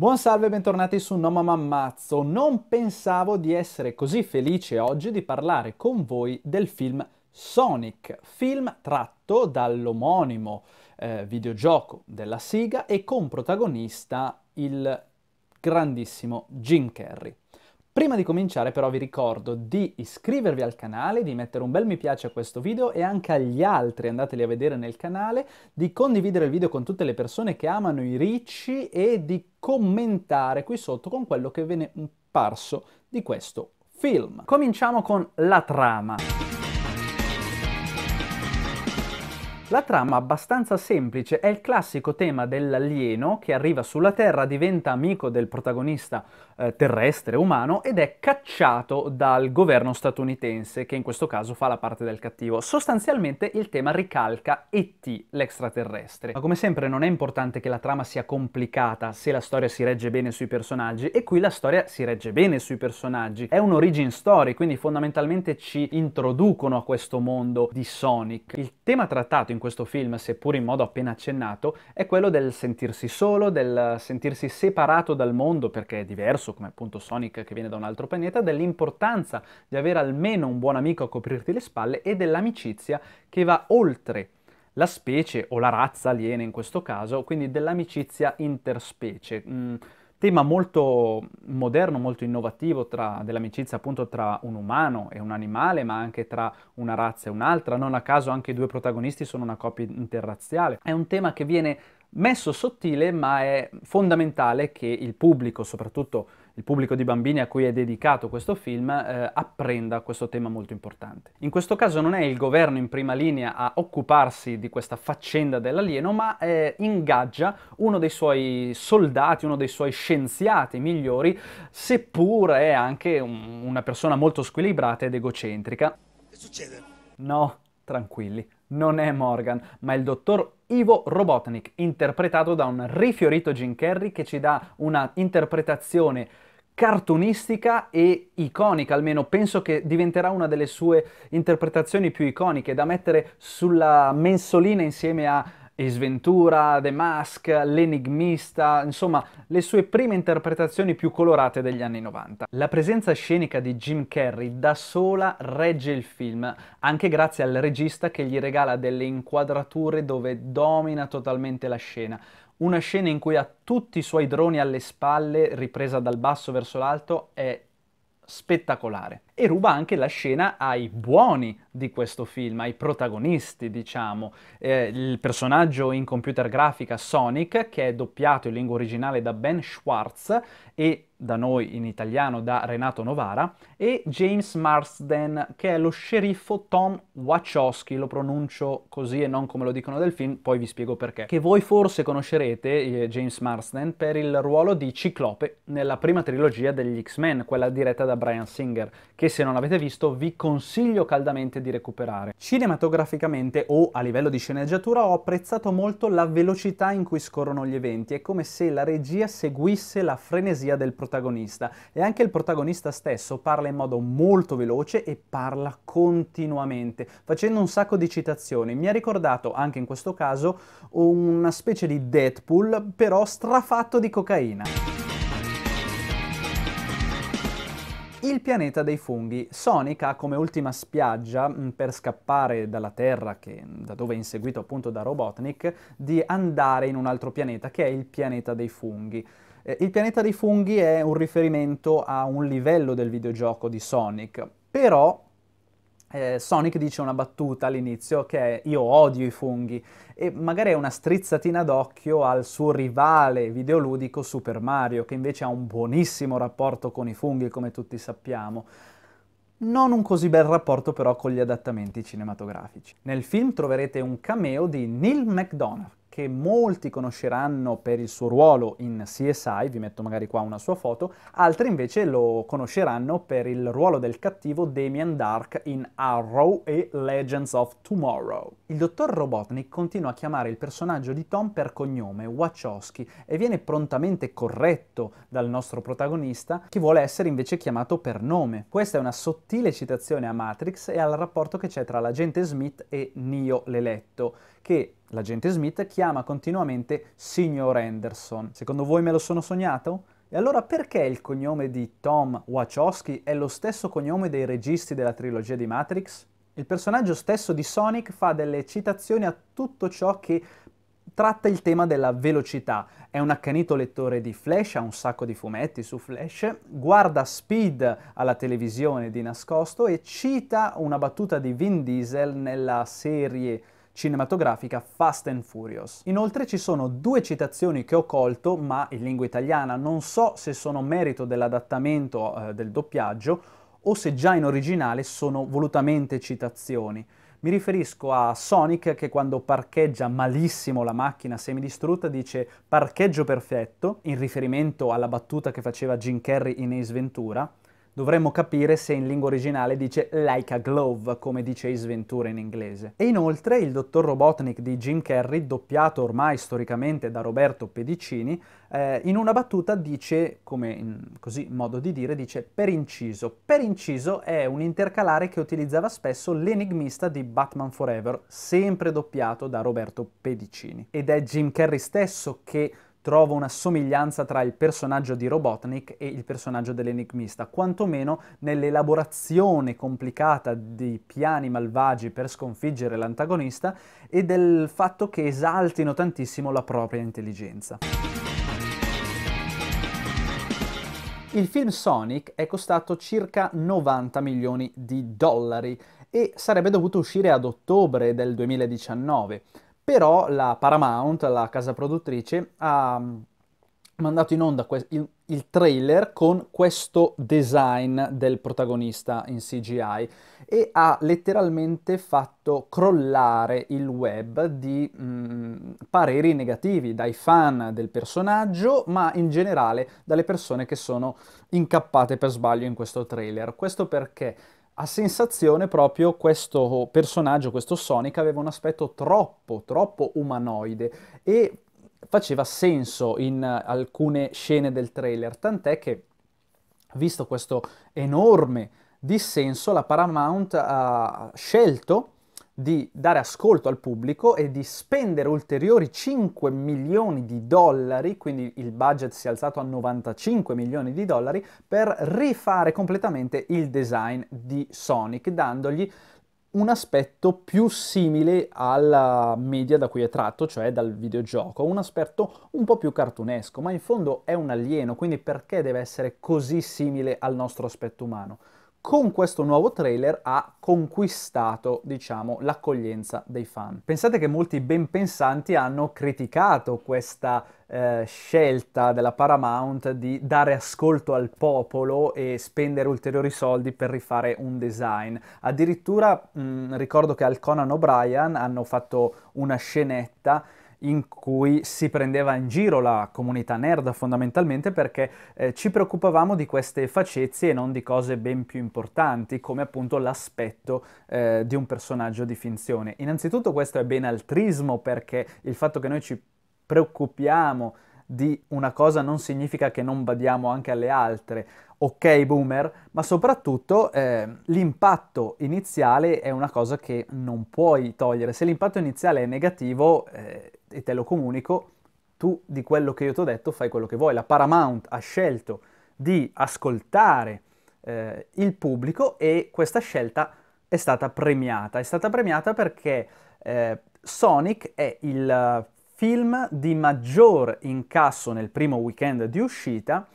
Buon salve e bentornati su No Mamma Ammazzo. Non pensavo di essere così felice oggi di parlare con voi del film Sonic, film tratto dall'omonimo eh, videogioco della siga e con protagonista il grandissimo Jim Carrey. Prima di cominciare però vi ricordo di iscrivervi al canale, di mettere un bel mi piace a questo video e anche agli altri, andateli a vedere nel canale, di condividere il video con tutte le persone che amano i ricci e di commentare qui sotto con quello che ve ne è parso di questo film. Cominciamo con la trama. La trama è abbastanza semplice è il classico tema dell'alieno che arriva sulla Terra, diventa amico del protagonista eh, terrestre umano ed è cacciato dal governo statunitense che in questo caso fa la parte del cattivo. Sostanzialmente il tema ricalca E.T. l'extraterrestre. Ma come sempre non è importante che la trama sia complicata se la storia si regge bene sui personaggi e qui la storia si regge bene sui personaggi. È un'origin story, quindi fondamentalmente ci introducono a questo mondo di Sonic. Il tema trattato in questo film, seppur in modo appena accennato, è quello del sentirsi solo, del sentirsi separato dal mondo perché è diverso diverso, come appunto Sonic che viene da un altro pianeta, dell'importanza di avere almeno un buon amico a coprirti le spalle e dell'amicizia che va oltre la specie o la razza aliena in questo caso, quindi dell'amicizia interspecie. Mm, tema molto moderno, molto innovativo tra, dell'amicizia appunto tra un umano e un animale, ma anche tra una razza e un'altra. Non a caso anche i due protagonisti sono una coppia interrazziale. È un tema che viene messo sottile, ma è fondamentale che il pubblico, soprattutto il pubblico di bambini a cui è dedicato questo film eh, apprenda questo tema molto importante. In questo caso non è il governo in prima linea a occuparsi di questa faccenda dell'alieno, ma eh, ingaggia uno dei suoi soldati, uno dei suoi scienziati migliori, seppur è anche un, una persona molto squilibrata ed egocentrica. Che succede? No, tranquilli, non è Morgan, ma il dottor Ivo Robotnik, interpretato da un rifiorito Jim Carrey che ci dà una interpretazione cartunistica e iconica, almeno penso che diventerà una delle sue interpretazioni più iconiche da mettere sulla mensolina insieme a Sventura, The Mask, L'Enigmista, insomma le sue prime interpretazioni più colorate degli anni 90. La presenza scenica di Jim Carrey da sola regge il film, anche grazie al regista che gli regala delle inquadrature dove domina totalmente la scena una scena in cui ha tutti i suoi droni alle spalle, ripresa dal basso verso l'alto, è spettacolare. E ruba anche la scena ai buoni di questo film, ai protagonisti, diciamo. Eh, il personaggio in computer grafica Sonic, che è doppiato in lingua originale da Ben Schwartz, e da noi in italiano da Renato Novara, e James Marsden, che è lo sceriffo Tom Wachowski, lo pronuncio così e non come lo dicono del film, poi vi spiego perché, che voi forse conoscerete, eh, James Marsden, per il ruolo di Ciclope nella prima trilogia degli X-Men, quella diretta da Brian Singer, che se non avete visto vi consiglio caldamente di recuperare. Cinematograficamente o a livello di sceneggiatura ho apprezzato molto la velocità in cui scorrono gli eventi, è come se la regia seguisse la frenesia del processo protagonista e anche il protagonista stesso parla in modo molto veloce e parla continuamente, facendo un sacco di citazioni. Mi ha ricordato anche in questo caso una specie di Deadpool, però strafatto di cocaina. Il pianeta dei funghi. Sonic ha come ultima spiaggia, mm, per scappare dalla Terra, che, da dove è inseguito appunto da Robotnik, di andare in un altro pianeta, che è il pianeta dei funghi. Eh, il pianeta dei funghi è un riferimento a un livello del videogioco di Sonic, però eh, Sonic dice una battuta all'inizio che è io odio i funghi e magari è una strizzatina d'occhio al suo rivale videoludico Super Mario che invece ha un buonissimo rapporto con i funghi come tutti sappiamo. Non un così bel rapporto però con gli adattamenti cinematografici. Nel film troverete un cameo di Neil McDonough che molti conosceranno per il suo ruolo in CSI, vi metto magari qua una sua foto, altri invece lo conosceranno per il ruolo del cattivo Damien Dark in Arrow e Legends of Tomorrow. Il dottor Robotnik continua a chiamare il personaggio di Tom per cognome, Wachowski, e viene prontamente corretto dal nostro protagonista, che vuole essere invece chiamato per nome. Questa è una sottile citazione a Matrix e al rapporto che c'è tra l'agente Smith e Neo l'eletto, che L'agente Smith chiama continuamente Signor Anderson. Secondo voi me lo sono sognato? E allora perché il cognome di Tom Wachowski è lo stesso cognome dei registi della trilogia di Matrix? Il personaggio stesso di Sonic fa delle citazioni a tutto ciò che tratta il tema della velocità. È un accanito lettore di Flash, ha un sacco di fumetti su Flash, guarda Speed alla televisione di nascosto e cita una battuta di Vin Diesel nella serie cinematografica Fast and Furious. Inoltre ci sono due citazioni che ho colto, ma in lingua italiana, non so se sono merito dell'adattamento eh, del doppiaggio o se già in originale sono volutamente citazioni. Mi riferisco a Sonic che quando parcheggia malissimo la macchina semidistrutta dice parcheggio perfetto, in riferimento alla battuta che faceva Jim Carrey in Ace Ventura, dovremmo capire se in lingua originale dice like a glove, come dice Ace Ventura in inglese. E inoltre il dottor Robotnik di Jim Carrey, doppiato ormai storicamente da Roberto Pedicini, eh, in una battuta dice, come in, così modo di dire, dice per inciso. Per inciso è un intercalare che utilizzava spesso l'enigmista di Batman Forever, sempre doppiato da Roberto Pedicini. Ed è Jim Carrey stesso che trovo una somiglianza tra il personaggio di Robotnik e il personaggio dell'enigmista, quantomeno nell'elaborazione complicata di piani malvagi per sconfiggere l'antagonista e del fatto che esaltino tantissimo la propria intelligenza. Il film Sonic è costato circa 90 milioni di dollari e sarebbe dovuto uscire ad ottobre del 2019 però la Paramount, la casa produttrice, ha mm, mandato in onda il trailer con questo design del protagonista in CGI e ha letteralmente fatto crollare il web di mh, mm, pareri negativi dai fan del personaggio, ma in generale dalle persone che sono incappate per sbaglio in questo trailer. Questo perché a sensazione proprio questo personaggio, questo Sonic, aveva un aspetto troppo, troppo umanoide e faceva senso in alcune scene del trailer, tant'è che, visto questo enorme dissenso, la Paramount ha scelto di dare ascolto al pubblico e di spendere ulteriori 5 milioni di dollari, quindi il budget si è alzato a 95 milioni di dollari, per rifare completamente il design di Sonic, dandogli un aspetto più simile alla media da cui è tratto, cioè dal videogioco, un aspetto un po' più cartunesco, ma in fondo è un alieno, quindi perché deve essere così simile al nostro aspetto umano? con questo nuovo trailer ha conquistato, diciamo, l'accoglienza dei fan. Pensate che molti ben pensanti hanno criticato questa eh, scelta della Paramount di dare ascolto al popolo e spendere ulteriori soldi per rifare un design. Addirittura mh, mm, ricordo che al Conan O'Brien hanno fatto una scenetta in cui si prendeva in giro la comunità nerd fondamentalmente perché eh, ci preoccupavamo di queste facezie e non di cose ben più importanti come appunto l'aspetto eh, di un personaggio di finzione. Innanzitutto questo è ben altrismo perché il fatto che noi ci preoccupiamo di una cosa non significa che non badiamo anche alle altre. Ok boomer, ma soprattutto eh, l'impatto iniziale è una cosa che non puoi togliere. Se l'impatto iniziale è negativo, eh, e te lo comunico, tu di quello che io ti ho detto fai quello che vuoi. La Paramount ha scelto di ascoltare eh, il pubblico e questa scelta è stata premiata. È stata premiata perché eh, Sonic è il film di maggior incasso nel primo weekend di uscita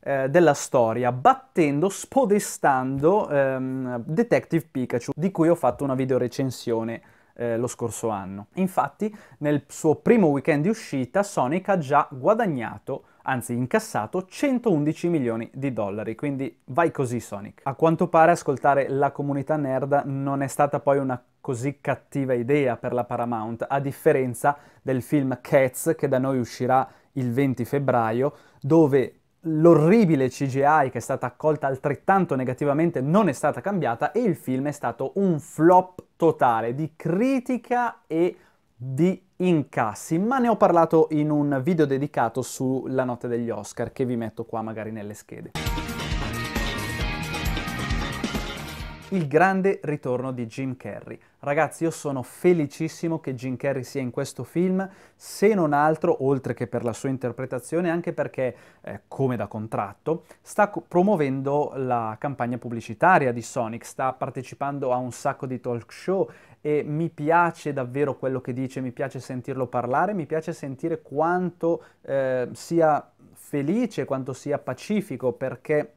eh, della storia, battendo, spodestando ehm, Detective Pikachu, di cui ho fatto una videorecensione eh, lo scorso anno. Infatti nel suo primo weekend di uscita Sonic ha già guadagnato anzi incassato 111 milioni di dollari, quindi vai così Sonic. A quanto pare ascoltare la comunità nerd non è stata poi una così cattiva idea per la Paramount, a differenza del film Cats che da noi uscirà il 20 febbraio, dove l'orribile CGI che è stata accolta altrettanto negativamente non è stata cambiata e il film è stato un flop totale di critica e di incassi, ma ne ho parlato in un video dedicato sulla notte degli Oscar che vi metto qua magari nelle schede. il grande ritorno di Jim Carrey. Ragazzi, io sono felicissimo che Jim Carrey sia in questo film, se non altro, oltre che per la sua interpretazione, anche perché, eh, come da contratto, sta promuovendo la campagna pubblicitaria di Sonic, sta partecipando a un sacco di talk show e mi piace davvero quello che dice, mi piace sentirlo parlare, mi piace sentire quanto eh, sia felice, quanto sia pacifico, perché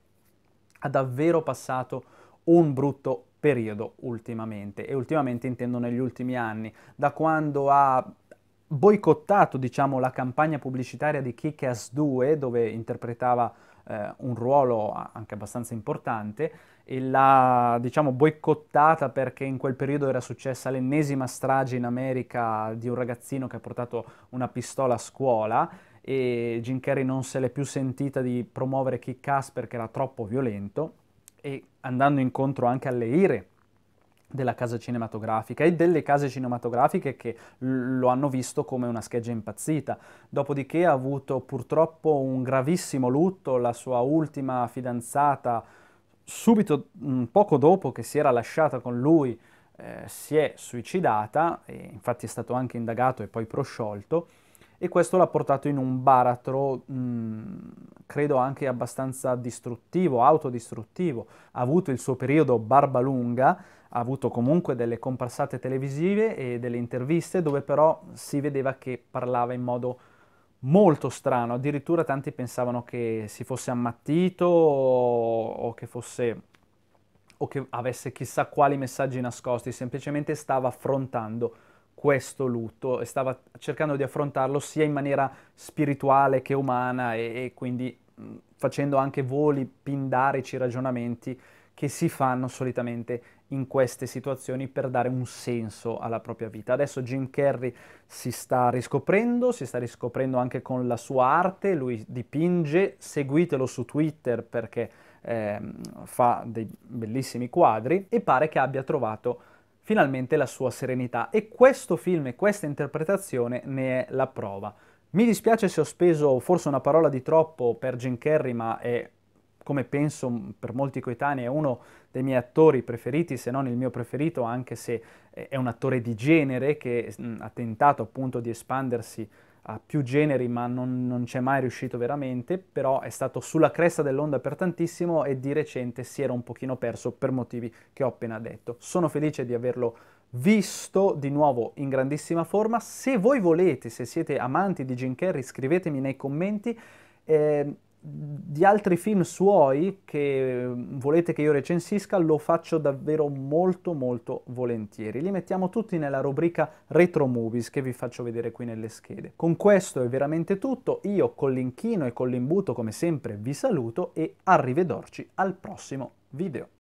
ha davvero passato un brutto periodo ultimamente e ultimamente intendo negli ultimi anni, da quando ha boicottato diciamo, la campagna pubblicitaria di Kick-Ass 2 dove interpretava eh, un ruolo anche abbastanza importante e l'ha diciamo, boicottata perché in quel periodo era successa l'ennesima strage in America di un ragazzino che ha portato una pistola a scuola e Jim Carrey non se l'è più sentita di promuovere Kick-Ass perché era troppo violento e andando incontro anche alle ire della casa cinematografica e delle case cinematografiche che lo hanno visto come una scheggia impazzita. Dopodiché ha avuto purtroppo un gravissimo lutto la sua ultima fidanzata subito poco dopo che si era lasciata con lui eh, si è suicidata, infatti è stato anche indagato e poi prosciolto e questo l'ha portato in un baratro, mh, credo anche abbastanza distruttivo, autodistruttivo. Ha avuto il suo periodo barba lunga, ha avuto comunque delle comparsate televisive e delle interviste dove però si vedeva che parlava in modo molto strano, addirittura tanti pensavano che si fosse ammattito o che fosse o che avesse chissà quali messaggi nascosti, semplicemente stava affrontando questo lutto e stava cercando di affrontarlo sia in maniera spirituale che umana e, e quindi mh, facendo anche voli pindarici ragionamenti che si fanno solitamente in queste situazioni per dare un senso alla propria vita. Adesso Jim Carrey si sta riscoprendo, si sta riscoprendo anche con la sua arte, lui dipinge, seguitelo su Twitter perché eh, fa dei bellissimi quadri e pare che abbia trovato finalmente la sua serenità e questo film e questa interpretazione ne è la prova. Mi dispiace se ho speso forse una parola di troppo per Jim Carrey, ma è, come penso per molti coetanei, è uno dei miei attori preferiti, se non il mio preferito, anche se è un attore di genere che ha tentato appunto di espandersi a più generi ma non, non c'è mai riuscito veramente, però è stato sulla cresta dell'onda per tantissimo e di recente si era un pochino perso per motivi che ho appena detto. Sono felice di averlo visto di nuovo in grandissima forma. Se voi volete, se siete amanti di Jim Carrey, scrivetemi nei commenti. Eh, di altri film suoi che mm, volete che io recensisca lo faccio davvero molto molto volentieri. Li mettiamo tutti nella rubrica Retro Movies che vi faccio vedere qui nelle schede. Con questo è veramente tutto, io con l'inchino e con l'imbuto come sempre vi saluto e arrivederci al prossimo video.